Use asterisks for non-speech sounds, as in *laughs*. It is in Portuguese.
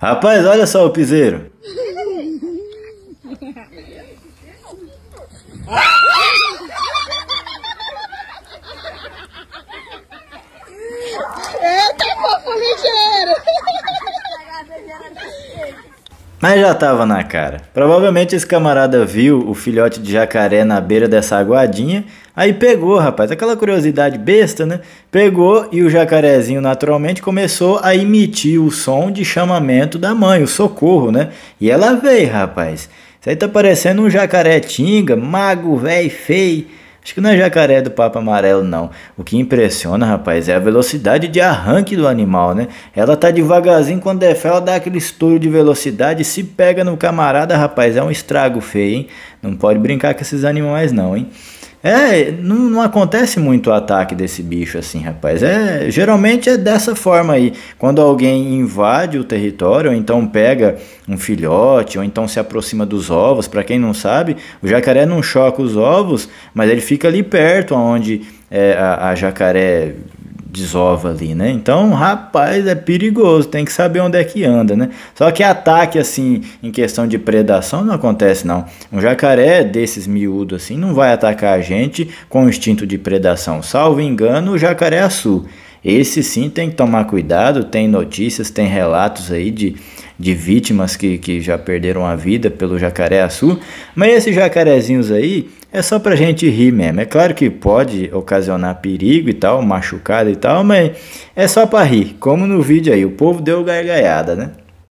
Rapaz, olha só o piseiro. *laughs* Mas já tava na cara. Provavelmente esse camarada viu o filhote de jacaré na beira dessa aguadinha, aí pegou, rapaz, aquela curiosidade besta, né? Pegou e o jacarezinho naturalmente começou a emitir o som de chamamento da mãe, o socorro, né? E ela veio, rapaz. Isso aí tá parecendo um jacaré tinga, mago, velho, feio. Acho que não é jacaré do papo amarelo, não. O que impressiona, rapaz, é a velocidade de arranque do animal, né? Ela tá devagarzinho, quando é fé, ela dá aquele estouro de velocidade. Se pega no camarada, rapaz, é um estrago feio, hein? Não pode brincar com esses animais, não, hein? É, não, não, acontece muito o ataque desse bicho assim, rapaz. É, geralmente é dessa forma aí. Quando alguém invade o território, ou então pega um filhote, ou então se aproxima dos ovos. Para quem não sabe, o jacaré não choca os ovos, mas ele fica ali perto, onde é, a, a jacaré desova ali, né? Então, rapaz, é perigoso, tem que saber onde é que anda, né? Só que ataque, assim, em questão de predação, não acontece, não. Um jacaré desses miúdos, assim, não vai atacar a gente com instinto de predação. Salvo engano, o jacaré-açu. É Esse sim tem que tomar cuidado, tem notícias, tem relatos aí de de vítimas que, que já perderam a vida pelo jacaré açu. Mas esses jacarezinhos aí é só pra gente rir mesmo. É claro que pode ocasionar perigo e tal, machucado e tal, mas é só pra rir. Como no vídeo aí, o povo deu gargalhada, né?